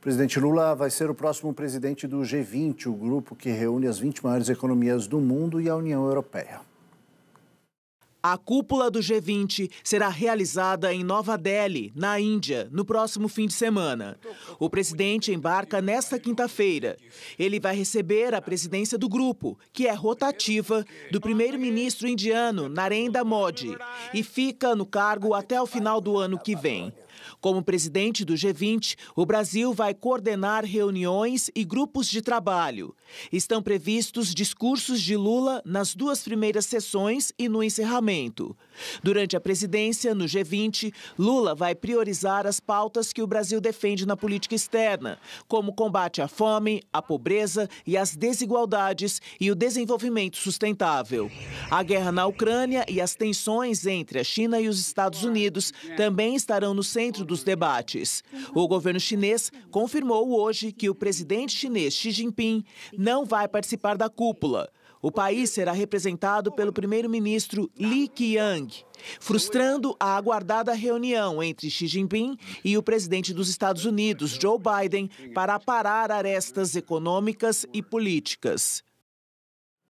O presidente Lula vai ser o próximo presidente do G20, o grupo que reúne as 20 maiores economias do mundo e a União Europeia. A cúpula do G20 será realizada em Nova Delhi, na Índia, no próximo fim de semana. O presidente embarca nesta quinta-feira. Ele vai receber a presidência do grupo, que é rotativa, do primeiro-ministro indiano Narendra Modi, e fica no cargo até o final do ano que vem. Como presidente do G20, o Brasil vai coordenar reuniões e grupos de trabalho. Estão previstos discursos de Lula nas duas primeiras sessões e no encerramento. Durante a presidência, no G20, Lula vai priorizar as pautas que o Brasil defende na política externa, como combate à fome, à pobreza e às desigualdades e o desenvolvimento sustentável. A guerra na Ucrânia e as tensões entre a China e os Estados Unidos também estarão no centro centro dos debates. O governo chinês confirmou hoje que o presidente chinês Xi Jinping não vai participar da cúpula. O país será representado pelo primeiro-ministro Li Qiang, frustrando a aguardada reunião entre Xi Jinping e o presidente dos Estados Unidos, Joe Biden, para parar arestas econômicas e políticas.